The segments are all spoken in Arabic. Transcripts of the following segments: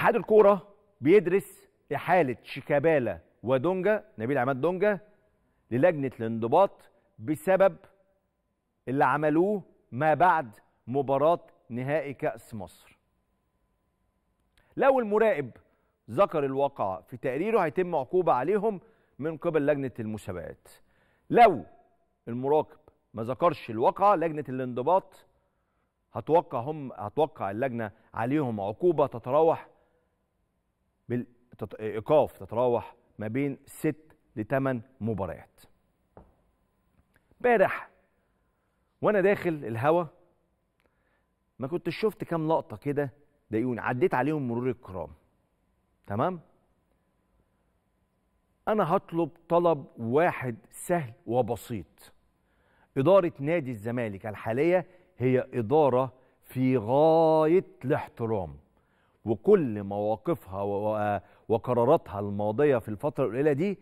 اتحاد الكوره بيدرس احاله شيكابالا ودونجا نبيل عماد دونجا للجنه الانضباط بسبب اللي عملوه ما بعد مباراه نهائي كاس مصر لو المراقب ذكر الواقعة في تقريره هيتم عقوبة عليهم من قبل لجنة المسابقات لو المراقب ما ذكرش الواقعة لجنة الانضباط هتوقع هم هتوقع اللجنة عليهم عقوبة تتراوح بالايقاف تتراوح ما بين ست لثمان مباريات امبارح وانا داخل الهوا ما كنتش شفت كام لقطه كده ضايقوني عديت عليهم مرور الكرام تمام انا هطلب طلب واحد سهل وبسيط اداره نادي الزمالك الحاليه هي اداره في غايه الاحترام وكل مواقفها وقراراتها الماضيه في الفتره القليله دي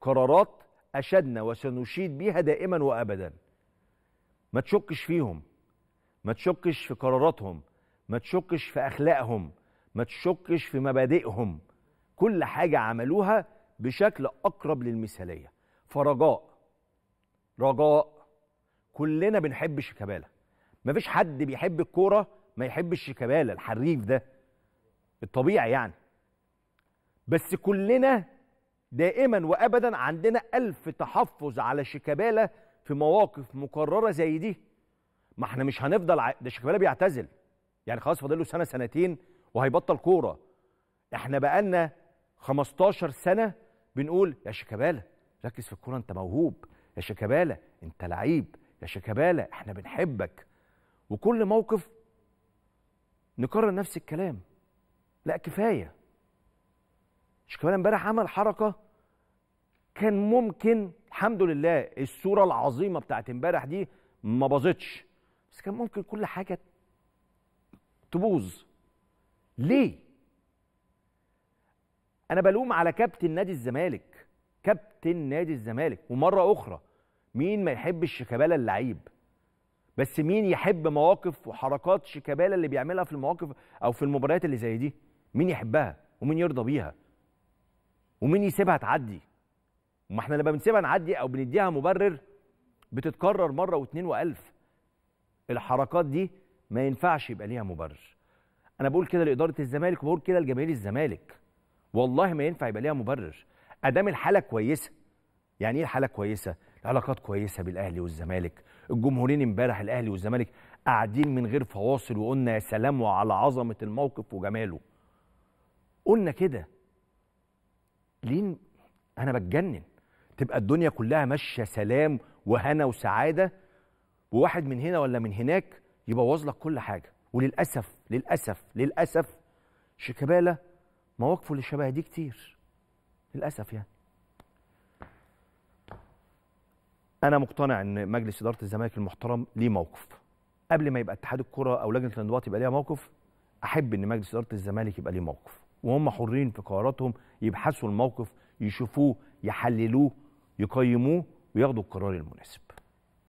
قرارات اشدنا وسنشيد بيها دائما وابدا ما تشكش فيهم ما تشكش في قراراتهم ما تشكش في اخلاقهم ما تشكش في مبادئهم كل حاجه عملوها بشكل اقرب للمثاليه فرجاء رجاء كلنا بنحب شيكابالا مفيش حد بيحب الكوره ما يحبش شيكابالا الحريف ده الطبيعي يعني بس كلنا دائما وابدا عندنا الف تحفظ على شيكابالا في مواقف مكرره زي دي ما احنا مش هنفضل ع... ده شيكابالا بيعتزل يعني خلاص فاضل له سنه سنتين وهيبطل كوره احنا بقالنا 15 سنه بنقول يا شيكابالا ركز في الكوره انت موهوب يا شيكابالا انت لعيب يا شيكابالا احنا بنحبك وكل موقف نكرر نفس الكلام لا كفايه شيكابالا امبارح عمل حركه كان ممكن الحمد لله الصوره العظيمه بتاعت امبارح دي ما باظتش بس كان ممكن كل حاجه تبوظ ليه انا بلوم على كابتن نادي الزمالك كابتن نادي الزمالك ومره اخرى مين ما يحبش شيكابالا اللعيب بس مين يحب مواقف وحركات شيكابالا اللي بيعملها في المواقف او في المباريات اللي زي دي مين يحبها ومين يرضى بيها ومين يسيبها تعدي وما احنا لما بنسيبها نعدي او بنديها مبرر بتتكرر مره واتنين والف الحركات دي ما ينفعش يبقى ليها مبرر انا بقول كده لاداره الزمالك وبقول كده لجماهير الزمالك والله ما ينفع يبقى ليها مبرر ادام الحاله كويسه يعني ايه الحاله كويسه العلاقات كويسه بالاهلي والزمالك الجمهورين امبارح الاهلي والزمالك قاعدين من غير فواصل وقلنا يا سلام وعلى عظمه الموقف وجماله قلنا كده ليه انا بتجنن تبقى الدنيا كلها ماشيه سلام وهنا وسعاده وواحد من هنا ولا من هناك يبوظ لك كل حاجه وللاسف للاسف للاسف شيكابالا مواقفه اللي شبه دي كتير للاسف يعني انا مقتنع ان مجلس اداره الزمالك المحترم ليه موقف قبل ما يبقى اتحاد الكره او لجنه الانضباط يبقى ليها موقف احب ان مجلس اداره الزمالك يبقى ليه موقف وهم حرين في قراراتهم يبحثوا الموقف يشوفوه يحللوه يقيموه وياخدوا القرار المناسب